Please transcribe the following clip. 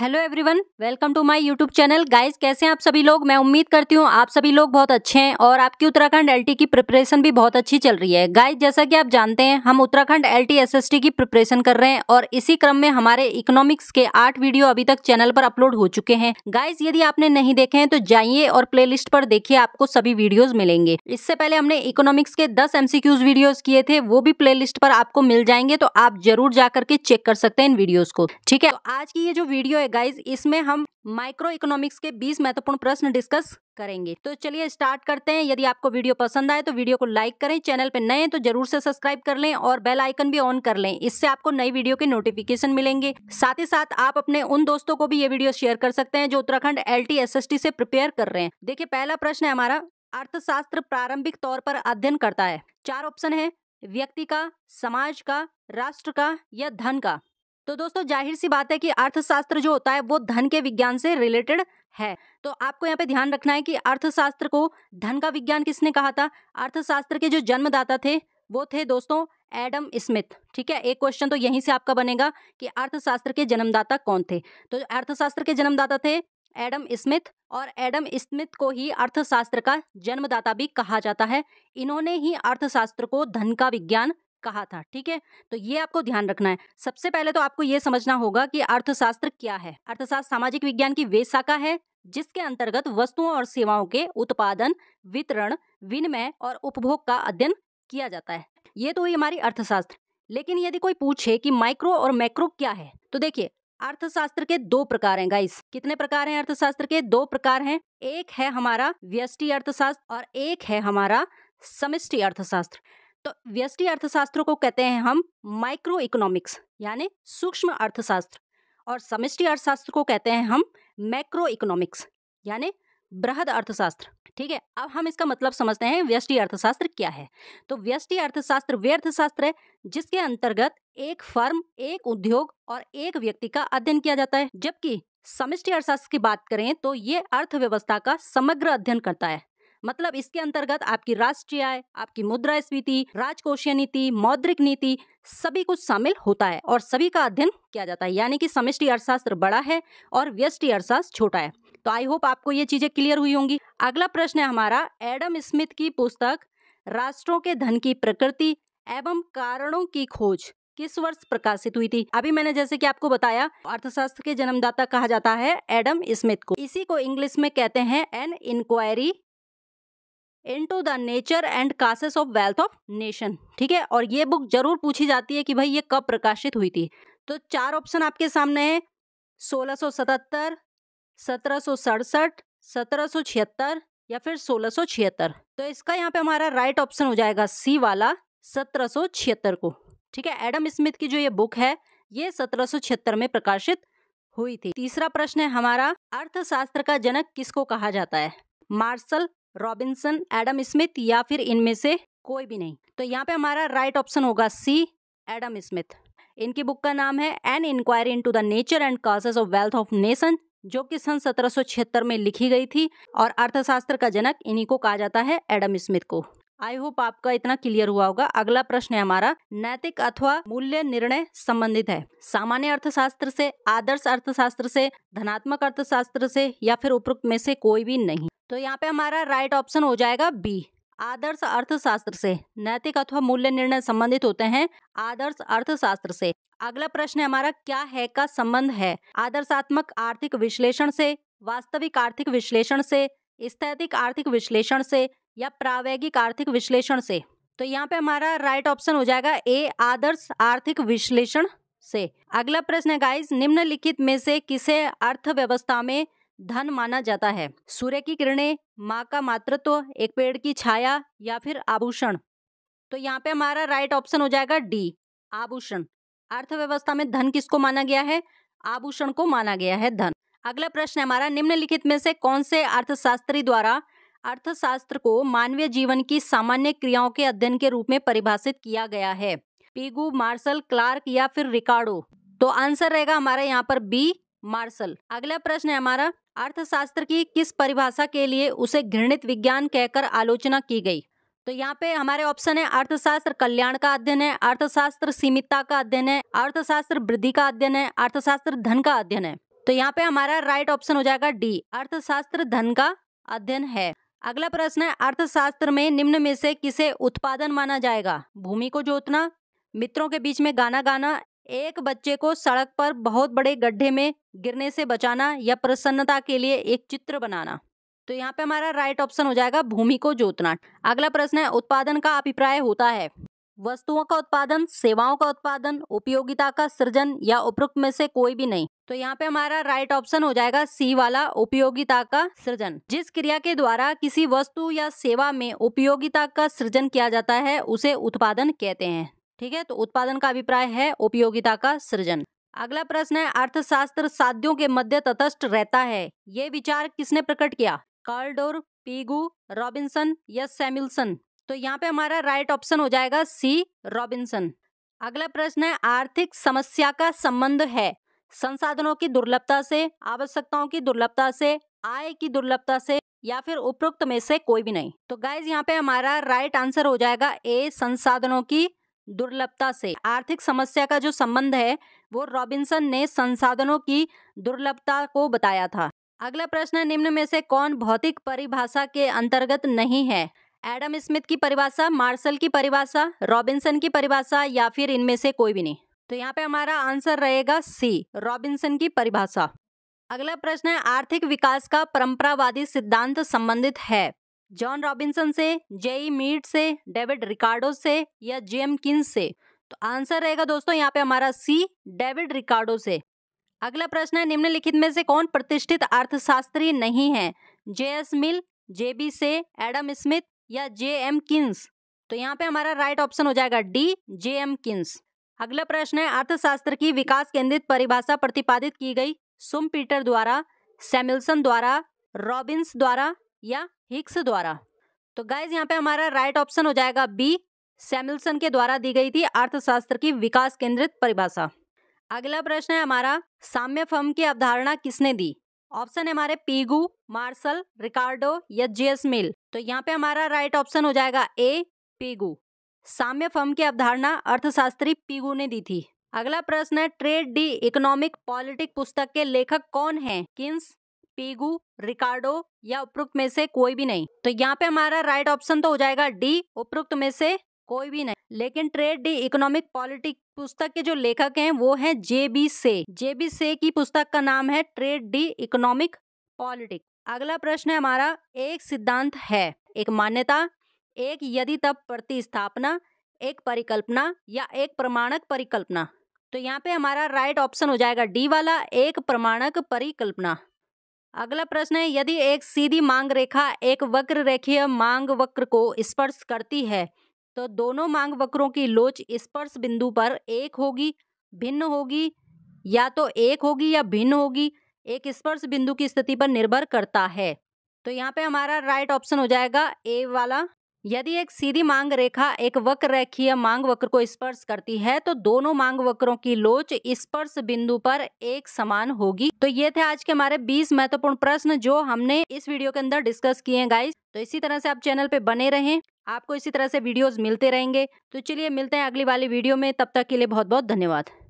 hello everyone welcome to my YouTube channel guys कैसे हैं आप सभी लोग मैं उम्मीद करती हूँ आप सभी लोग बहुत अच्छे हैं और आपकी उत्तराखंड एलटी की प्रिपरेशन भी बहुत अच्छी चल रही है गाइस जैसा कि आप जानते हैं हम उत्तराखंड एलटी एसएसटी की प्रिपरेशन कर रहे हैं और इसी क्रम में हमारे इकोनॉमिक्स के आठ वीडियो अभी तक चैनल पर अपलोड हो चुके हैं गाइज यदि आपने नहीं देखे हैं तो जाइए और प्ले पर देखिए आपको सभी वीडियोज मिलेंगे इससे पहले हमने इकोनॉमिक्स के दस एमसीक्यूज वीडियोज किए थे वो भी प्ले पर आपको मिल जाएंगे तो आप जरूर जाकर के चेक कर सकते हैं इन वीडियोज को ठीक है तो आज की ये जो वीडियो है गाइज इसमें हम माइक्रो इकोनॉमिक्स के 20 महत्वपूर्ण प्रश्न डिस्कस करेंगे तो चलिए स्टार्ट करते हैं यदि आपको वीडियो पसंद आए तो वीडियो को लाइक करें चैनल पर नए हैं तो जरूर से सब्सक्राइब कर लें और बेल आइकन भी ऑन कर लें इससे आपको नई वीडियो के नोटिफिकेशन मिलेंगे साथ ही साथ आप अपने उन दोस्तों को भी ये वीडियो शेयर कर सकते हैं जो उत्तराखंड एल टी से प्रिपेयर कर रहे हैं देखिये पहला प्रश्न है हमारा अर्थशास्त्र प्रारंभिक तौर पर अध्ययन करता है चार ऑप्शन है व्यक्ति का समाज का राष्ट्र का या धन का तो दोस्तों जाहिर सी बात है कि अर्थशास्त्र जो होता है वो धन के विज्ञान से रिलेटेड है तो आपको यहाँ पे ध्यान रखना है कि अर्थशास्त्र को धन का विज्ञान किसने कहा था अर्थशास्त्र के जो जन्मदाता थे वो थे दोस्तों एडम स्मिथ ठीक है एक क्वेश्चन तो यहीं से आपका बनेगा कि अर्थशास्त्र के जन्मदाता कौन थे तो अर्थशास्त्र के जन्मदाता थे एडम स्मिथ और एडम स्मिथ को ही अर्थशास्त्र का जन्मदाता भी कहा जाता है इन्होंने ही अर्थशास्त्र को धन का विज्ञान कहा था ठीक है तो ये आपको ध्यान रखना है सबसे पहले तो आपको ये समझना होगा कि अर्थशास्त्र क्या है अर्थशास्त्र सामाजिक विज्ञान की वे शाखा है जिसके अंतर्गत वस्तुओं और सेवाओं के उत्पादन वितरण विनिमय और उपभोग का अध्ययन किया जाता है ये तो हुई हमारी अर्थशास्त्र लेकिन यदि कोई पूछे कि माइक्रो और मैक्रो क्या है तो देखिए अर्थशास्त्र के दो प्रकार हैं गाइस कितने प्रकार हैं अर्थशास्त्र के दो प्रकार हैं एक है हमारा व्यष्टि अर्थशास्त्र और एक है हमारा समिष्टि अर्थशास्त्र तो व्यष्टि अर्थशास्त्र को कहते हैं हम माइक्रो इकोनॉमिक्स यानी सूक्ष्म अर्थशास्त्र और समिष्टि अर्थशास्त्र को कहते हैं हम मैक्रो इकोनॉमिक्स यानी बृहद अर्थशास्त्र ठीक है अब हम इसका मतलब समझते हैं व्यष्टि अर्थशास्त्र क्या है तो व्यष्टि अर्थशास्त्र वे अर्थशास्त्र है जिसके अंतर्गत एक फर्म एक उद्योग और एक व्यक्ति का अध्ययन किया जाता है जबकि समिष्टि अर्थशास्त्र की बात करें तो ये अर्थव्यवस्था का समग्र अध्ययन करता है मतलब इसके अंतर्गत आपकी राष्ट्रीय आय आपकी मुद्रा स्फीति राजकोषीय नीति मौद्रिक नीति सभी कुछ शामिल होता है और सभी का अध्ययन किया जाता है यानी कि समिष्टि अर्थशास्त्र बड़ा है और व्यष्टि अर्थशास्त्र छोटा है तो आई होप आपको ये चीजें क्लियर हुई होंगी अगला प्रश्न है हमारा एडम स्मिथ की पुस्तक राष्ट्रों के धन की प्रकृति एवं कारणों की खोज किस वर्ष प्रकाशित हुई थी अभी मैंने जैसे कि आपको बताया अर्थशास्त्र के जन्मदाता कहा जाता है एडम स्मिथ को इसी को इंग्लिश में कहते हैं an inquiry into the nature and causes of wealth of nation ठीक है और ये बुक जरूर पूछी जाती है कि भाई ये कब प्रकाशित हुई थी तो चार ऑप्शन आपके सामने है सोलह सौ सतहत्तर सत्रह सौ सड़सठ सत्रह सौ छिहत्तर या फिर सोलह सौ छिहत्तर तो इसका यहाँ पे हमारा राइट ऑप्शन हो जाएगा सी वाला सत्रह सौ छिहत्तर को ठीक है एडम स्मिथ की जो ये बुक है ये सत्रह सौ छिहत्तर में प्रकाशित हुई थी तीसरा प्रश्न है हमारा अर्थशास्त्र का जनक किसको कहा जाता है मार्शल रॉबिन्सन एडम स्मिथ या फिर इनमें से कोई भी नहीं तो यहाँ पे हमारा राइट ऑप्शन होगा सी एडम स्मिथ इनकी बुक का नाम है an inquiry into the nature and causes of wealth of nation जो कि सन सत्रह में लिखी गई थी और अर्थशास्त्र का जनक इन्हीं को कहा जाता है एडम स्मिथ को आई होप आपका इतना क्लियर हुआ होगा अगला प्रश्न है हमारा नैतिक अथवा मूल्य निर्णय संबंधित है सामान्य अर्थशास्त्र से आदर्श अर्थशास्त्र से धनात्मक अर्थशास्त्र से या फिर उपरोक्त में से कोई भी नहीं तो यहाँ पे हमारा राइट ऑप्शन हो जाएगा बी आदर्श अर्थशास्त्र से नैतिक अथवा मूल्य निर्णय संबंधित होते हैं आदर्श अर्थशास्त्र से अगला प्रश्न हमारा क्या है का संबंध है आदर्शात्मक आर्थिक विश्लेषण से वास्तविक आर्थिक विश्लेषण से स्थैतिक आर्थिक विश्लेषण से या प्रावैगिक आर्थिक विश्लेषण से तो यहाँ पे हमारा राइट ऑप्शन हो जाएगा ए आदर्श आर्थिक विश्लेषण से अगला प्रश्न है गाइस निम्नलिखित में से किसे अर्थव्यवस्था में धन माना जाता है सूर्य की किरणें माँ का मातृत्व एक पेड़ की छाया या फिर आभूषण तो यहाँ पे हमारा राइट ऑप्शन हो जाएगा डी आभूषण अर्थव्यवस्था में धन किसको माना गया है आभूषण को माना गया है धन अगला प्रश्न हमारा निम्नलिखित में से कौन से अर्थशास्त्री द्वारा अर्थशास्त्र को मानवीय जीवन की सामान्य क्रियाओं के अध्ययन के रूप में परिभाषित किया गया है पीगू मार्शल क्लार्क या फिर रिकार्डो तो आंसर रहेगा हमारा यहाँ पर बी मार्शल अगला प्रश्न है हमारा अर्थशास्त्र की किस परिभाषा के लिए उसे घृणित विज्ञान कहकर आलोचना की गई तो यहाँ पे हमारे ऑप्शन है अर्थशास्त्र कल्याण का अध्ययन है अर्थशास्त्र सीमितता का अध्ययन है अर्थशास्त्र वृद्धि का अध्ययन है अर्थशास्त्र धन का अध्ययन है तो यहाँ पे हमारा राइट ऑप्शन हो जाएगा डी अर्थशास्त्र धन का अध्ययन है अगला प्रश्न है अर्थशास्त्र में निम्न में से किसे उत्पादन माना जाएगा भूमि को जोतना मित्रों के बीच में गाना गाना एक बच्चे को सड़क पर बहुत बड़े गड्ढे में गिरने से बचाना या प्रसन्नता के लिए एक चित्र बनाना तो यहाँ पे हमारा राइट ऑप्शन हो जाएगा भूमि को जोतना अगला प्रश्न है उत्पादन का अभिप्राय होता है वस्तुओं का उत्पादन सेवाओं का उत्पादन उपयोगिता का सृजन या उपरोक्त में से कोई भी नहीं तो यहाँ पे हमारा राइट ऑप्शन हो जाएगा सी वाला उपयोगिता का सृजन जिस क्रिया के द्वारा किसी वस्तु या सेवा में उपयोगिता का सृजन किया जाता है उसे उत्पादन कहते हैं ठीक है तो उत्पादन का अभिप्राय है उपयोगिता का सृजन अगला प्रश्न है अर्थशास्त्र साध्यों के मध्य तटस्थ रहता है ये विचार किसने प्रकट किया कार्लडोर पीगू रॉबिन्सन या सैमिल्सन तो यहाँ पे हमारा राइट ऑप्शन हो जाएगा सी रॉबिन्सन अगला प्रश्न है आर्थिक समस्या का संबंध है संसाधनों की दुर्लभता से आवश्यकताओं की दुर्लभता से आय की दुर्लभता से या फिर उपरोक्त में से कोई भी नहीं तो गाइज यहाँ पे हमारा राइट आंसर हो जाएगा ए संसाधनों की दुर्लभता से आर्थिक समस्या का जो संबंध है वो रॉबिन्सन ने संसाधनों की दुर्लभता को बताया था अगला प्रश्न निम्न में से कौन भौतिक परिभाषा के अंतर्गत नहीं है एडम स्मिथ की परिभाषा मार्शल की परिभाषा रॉबिन्सन की परिभाषा या फिर इनमें से कोई भी नहीं तो यहाँ पे हमारा आंसर रहेगा सी रॉबिन्सन की परिभाषा अगला प्रश्न है आर्थिक विकास का परंपरावादी सिद्धांत संबंधित है जॉन रॉबिन्सन से जेई मीट से डेविड रिकार्डो से या जेम किन्स से तो आंसर रहेगा दोस्तों यहाँ पे हमारा सी डेविड रिकार्डो से अगला प्रश्न है निम्नलिखित में से कौन प्रतिष्ठित अर्थशास्त्री नहीं है J S Mill J B Say Adam Smith या जे एम किन्स तो यहाँ पे हमारा राइट ऑप्शन हो जाएगा डी जे एम किन्स अगला प्रश्न है अर्थशास्त्र की विकास केंद्रित परिभाषा प्रतिपादित की गई सुम पीटर द्वारा सैमिल्सन द्वारा रॉबिन्स द्वारा या हिक्स द्वारा तो गाइज यहाँ पे हमारा राइट ऑप्शन हो जाएगा बी सैमसन के द्वारा दी गई थी अर्थशास्त्र की विकास केंद्रित परिभाषा अगला प्रश्न है हमारा साम्य फर्म की अवधारणा किसने दी ऑप्शन है हमारे पीगू मार्शल रिकार्डो या जेएस मिल तो यहाँ पे हमारा राइट ऑप्शन हो जाएगा ए पीगू साम्य फर्म की अवधारणा अर्थशास्त्री पीगू ने दी थी अगला प्रश्न है ट्रेड डी इकोनॉमिक पॉलिटिक पुस्तक के लेखक कौन है किन्स पीगू रिकार्डो या उपरोक्त में से कोई भी नहीं तो यहाँ पे हमारा राइट ऑप्शन तो हो जाएगा डी उपरोक्त में से कोई भी नहीं लेकिन ट्रेड डी इकोनॉमिक पॉलिटिक पुस्तक के जो लेखक हैं वो हैं जे बी से जे बी से की पुस्तक का नाम है ट्रेड डी इकोनॉमिक पॉलिटिक अगला प्रश्न है हमारा एक सिद्धांत है एक मान्यता एक यदि तब प्रतिस्थापना एक परिकल्पना या एक प्रमाणक परिकल्पना तो यहाँ पे हमारा राइट ऑप्शन हो जाएगा डी वाला एक प्रमाणक परिकल्पना अगला प्रश्न है यदि एक सीधी मांग रेखा एक वक्र रेखीय मांग वक्र को स्पर्श करती है तो दोनों मांग वक्रों की लोच स्पर्श बिंदु पर एक होगी भिन्न होगी या तो एक होगी या भिन्न होगी एक स्पर्श बिंदु की स्थिति पर निर्भर करता है तो यहाँ पे हमारा राइट ऑप्शन हो जाएगा ए वाला यदि एक सीधी मांग रेखा एक वक्र रेखीय मांग वक्र को स्पर्श करती है तो दोनों मांग वक्रों की लोच स्पर्श बिंदु पर एक समान होगी तो ये थे आज के हमारे 20 महत्वपूर्ण प्रश्न जो हमने इस वीडियो के अंदर डिस्कस किए हैं गाइस तो इसी तरह से आप चैनल पे बने रहें आपको इसी तरह से वीडियोस मिलते रहेंगे तो चलिए मिलते हैं अगली वाली वीडियो में तब तक के लिए बहुत बहुत धन्यवाद